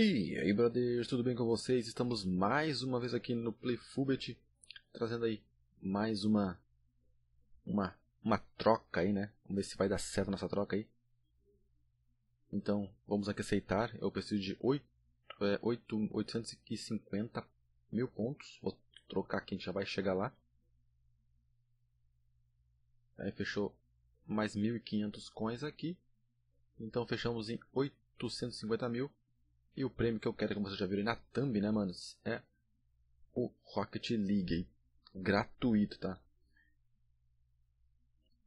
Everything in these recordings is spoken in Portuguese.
E aí, brothers, tudo bem com vocês? Estamos mais uma vez aqui no Playfubet, trazendo aí mais uma uma uma troca aí, né? Vamos ver se vai dar certo nessa troca aí. Então, vamos aqui aceitar. Eu preciso de 8, é, 8, 850 mil pontos. Vou trocar aqui, a gente já vai chegar lá. Aí fechou mais 1.500 coins aqui. Então fechamos em 850 mil. E o prêmio que eu quero, como vocês já viram na thumb, né, manos? É o Rocket League. Gratuito, tá?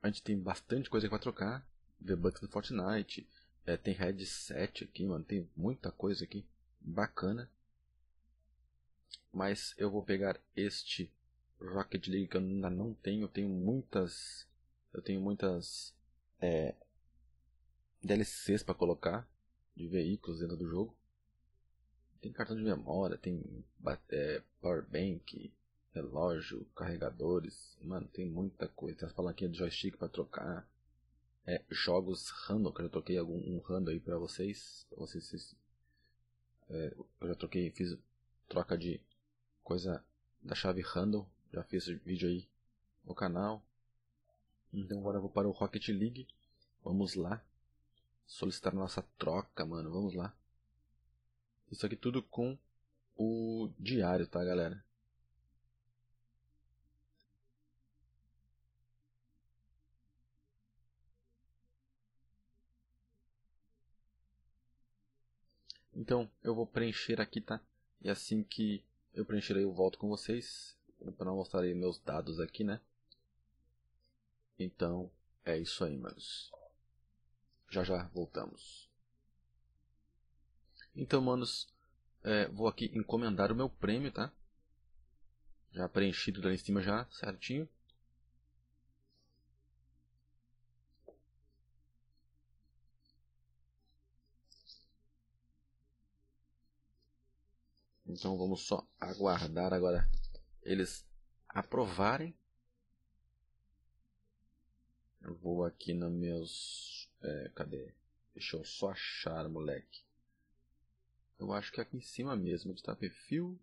A gente tem bastante coisa aqui vai trocar. V-Bucks no Fortnite. É, tem Red 7 aqui, mano. Tem muita coisa aqui. Bacana. Mas eu vou pegar este Rocket League que eu ainda não tenho. Eu tenho muitas. Eu tenho muitas. É, DLCs para colocar. De veículos dentro do jogo. Tem cartão de memória, tem é, powerbank, relógio, carregadores, mano, tem muita coisa. Tem as palanquinhas de joystick para trocar. É, jogos random, que eu já troquei algum um random aí pra vocês. Pra vocês, vocês é, eu já troquei, fiz troca de coisa da chave random. Já fiz vídeo aí no canal. Então agora eu vou para o Rocket League. Vamos lá. Solicitar nossa troca, mano. Vamos lá. Isso aqui tudo com o diário, tá, galera? Então, eu vou preencher aqui, tá? E assim que eu preencher eu volto com vocês para mostrar aí meus dados aqui, né? Então, é isso aí, manos. Já já voltamos. Então, manos, é, vou aqui encomendar o meu prêmio, tá? Já preenchido lá em cima já, certinho. Então vamos só aguardar agora eles aprovarem. Eu vou aqui nos meus. É, cadê? Deixa eu só achar, moleque. Eu acho que é aqui em cima mesmo, está perfil.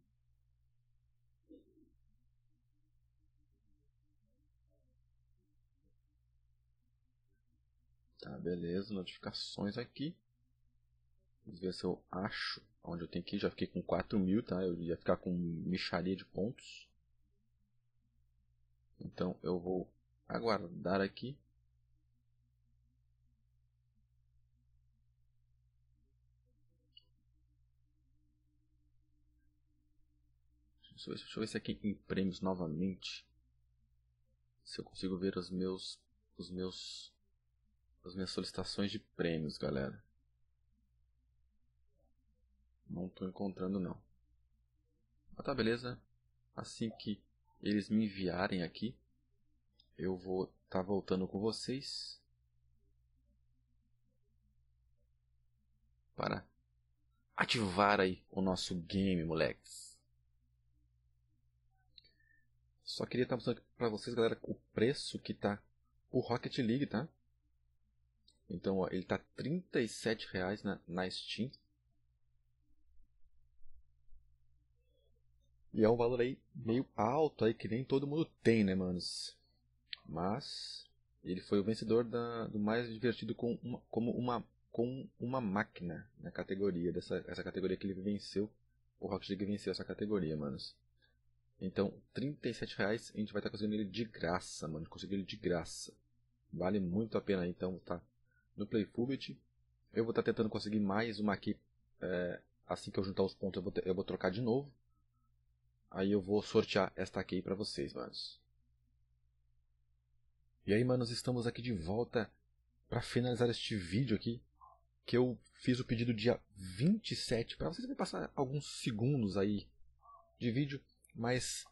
Tá, beleza, notificações aqui. Vamos ver se eu acho onde eu tenho que ir. Já fiquei com 4 mil, tá? Eu ia ficar com micharia de pontos. Então eu vou aguardar aqui. Deixa eu, ver, deixa eu ver se aqui em prêmios novamente. Se eu consigo ver os meus. Os meus. As minhas solicitações de prêmios, galera. Não estou encontrando não. Mas ah, tá beleza. Assim que eles me enviarem aqui, eu vou estar tá voltando com vocês. Para ativar aí o nosso game, moleques. Só queria estar mostrando para vocês, galera, o preço que tá o Rocket League, tá? Então, ó, ele tá R$37,00 na, na Steam. E é um valor aí meio alto aí que nem todo mundo tem, né, manos? Mas ele foi o vencedor da, do mais divertido com uma, como uma com uma máquina na categoria dessa essa categoria que ele venceu. O Rocket League venceu essa categoria, manos. Então, 37 reais a gente vai estar tá conseguindo ele de graça, mano. Conseguiu ele de graça. Vale muito a pena, então, tá? No Playfubit. Eu vou estar tá tentando conseguir mais uma aqui. É, assim que eu juntar os pontos, eu vou, eu vou trocar de novo. Aí eu vou sortear esta aqui para vocês, manos. E aí, manos, estamos aqui de volta para finalizar este vídeo aqui. Que eu fiz o pedido dia 27. Para vocês me passar alguns segundos aí de vídeo mas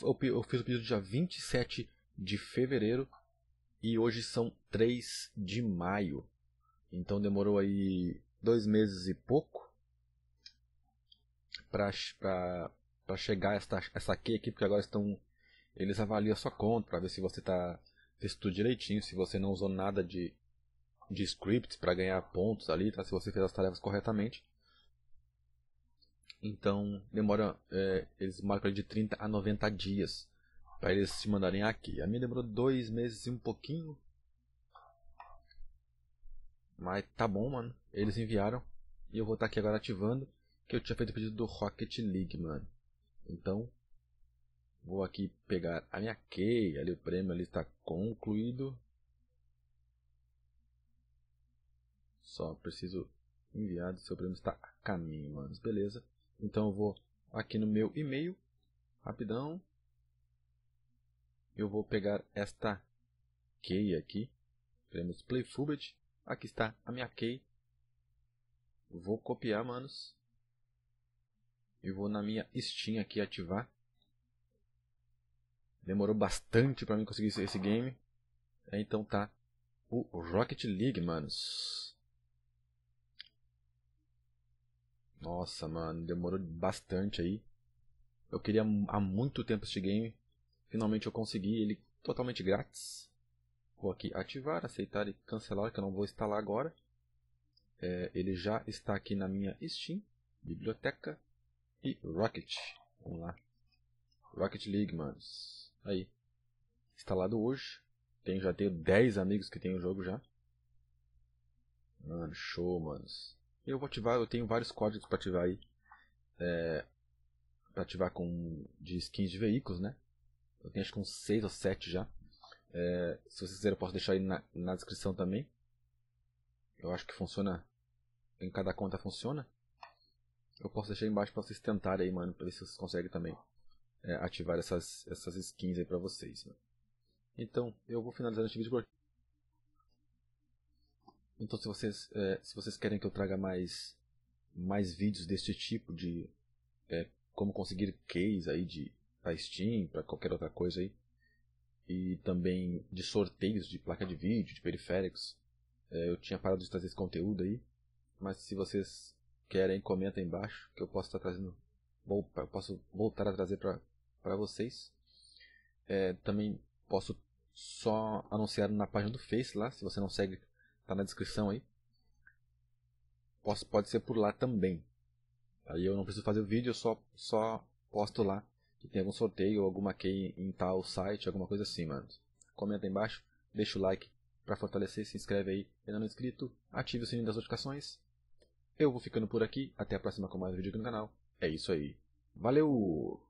eu, eu fiz o pedido dia 27 de fevereiro e hoje são 3 de maio. Então demorou aí dois meses e pouco para chegar essa essa aqui, aqui, porque agora estão eles avaliam a sua conta para ver se você está fez tudo direitinho, se você não usou nada de, de scripts para ganhar pontos ali, tá? se você fez as tarefas corretamente. Então demora, é, eles marcam de 30 a 90 dias para eles se mandarem aqui. A minha demorou dois meses e um pouquinho. Mas tá bom, mano. Eles enviaram. E eu vou estar tá aqui agora ativando. Que eu tinha feito o pedido do Rocket League, mano. Então, vou aqui pegar a minha key. Ali o prêmio ali está concluído. Só preciso enviar. O seu prêmio está a caminho, mano. Beleza. Então eu vou aqui no meu e-mail, rapidão. Eu vou pegar esta key aqui. Temos playfubit. Aqui está a minha key. Vou copiar, manos. E vou na minha Steam aqui ativar. Demorou bastante para mim conseguir esse game. É, então tá o Rocket League, manos. Nossa, mano, demorou bastante aí. Eu queria há muito tempo este game. Finalmente eu consegui ele totalmente grátis. Vou aqui ativar, aceitar e cancelar, que eu não vou instalar agora. É, ele já está aqui na minha Steam, biblioteca e Rocket. Vamos lá. Rocket League, manos. Aí. Instalado hoje. Tenho, já tenho 10 amigos que tem o jogo já. Mano, show, manos. Eu vou ativar, eu tenho vários códigos para ativar aí. É, para ativar com de skins de veículos, né? Eu tenho acho que uns 6 ou 7 já. É, se vocês quiserem, eu posso deixar aí na, na descrição também. Eu acho que funciona. Em cada conta funciona. Eu posso deixar aí embaixo para vocês tentarem aí, mano. para ver se vocês conseguem também é, ativar essas, essas skins aí para vocês. Né? Então, eu vou finalizar este vídeo por aqui. Então, se vocês, é, se vocês querem que eu traga mais, mais vídeos deste tipo de é, como conseguir case aí de para Steam, para qualquer outra coisa aí, e também de sorteios de placa de vídeo, de periféricos, é, eu tinha parado de trazer esse conteúdo aí, mas se vocês querem, comenta aí embaixo que eu posso estar tá trazendo, vou, posso voltar a trazer para vocês. É, também posso só anunciar na página do Face lá, se você não segue tá na descrição aí. Posso, pode ser por lá também. Aí eu não preciso fazer o vídeo, eu só, só posto lá que tem algum sorteio ou alguma key em tal site, alguma coisa assim, mano. Comenta aí embaixo, deixa o like para fortalecer, se inscreve aí, ainda não é inscrito, ative o sininho das notificações. Eu vou ficando por aqui, até a próxima com mais um vídeo aqui no canal. É isso aí. Valeu!